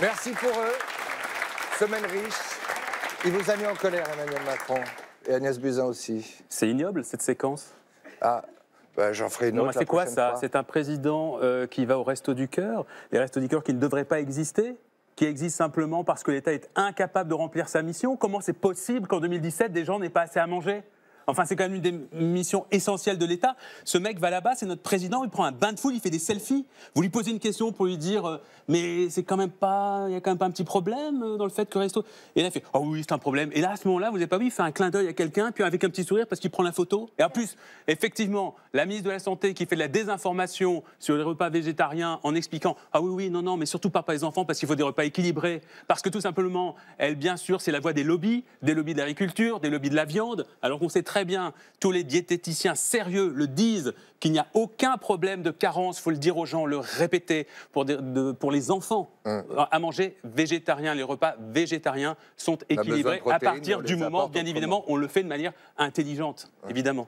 Merci pour eux. Semaine riche. Il vous a mis en colère, Emmanuel Macron. Et Agnès Buzyn aussi. C'est ignoble, cette séquence. Ah, ben J'en ferai une non, autre. C'est quoi ça C'est un président euh, qui va au Resto du Cœur, les Restos du Cœur qui ne devraient pas exister qui existent simplement parce que l'État est incapable de remplir sa mission Comment c'est possible qu'en 2017, des gens n'aient pas assez à manger Enfin, c'est quand même une des missions essentielles de l'État. Ce mec va là-bas, c'est notre président, il prend un bain de foule, il fait des selfies. Vous lui posez une question pour lui dire euh, Mais c'est quand même pas. Il y a quand même pas un petit problème euh, dans le fait que Resto. Et là, il fait Oh oui, c'est un problème. Et là, à ce moment-là, vous n'avez pas vu, il fait un clin d'œil à quelqu'un, puis avec un petit sourire parce qu'il prend la photo. Et en plus, effectivement, la ministre de la Santé qui fait de la désinformation sur les repas végétariens en expliquant Ah oui, oui, non, non, mais surtout pas pour les enfants parce qu'il faut des repas équilibrés. Parce que tout simplement, elle, bien sûr, c'est la voix des lobbies, des lobbies de l'agriculture, des lobbies de la viande, alors qu'on sait très bien, tous les diététiciens sérieux le disent, qu'il n'y a aucun problème de carence, il faut le dire aux gens, le répéter, pour, les enfants hein. à manger végétarien. Les repas végétariens sont équilibrés à partir du moment, bien évidemment, on le fait de manière intelligente, hein. évidemment.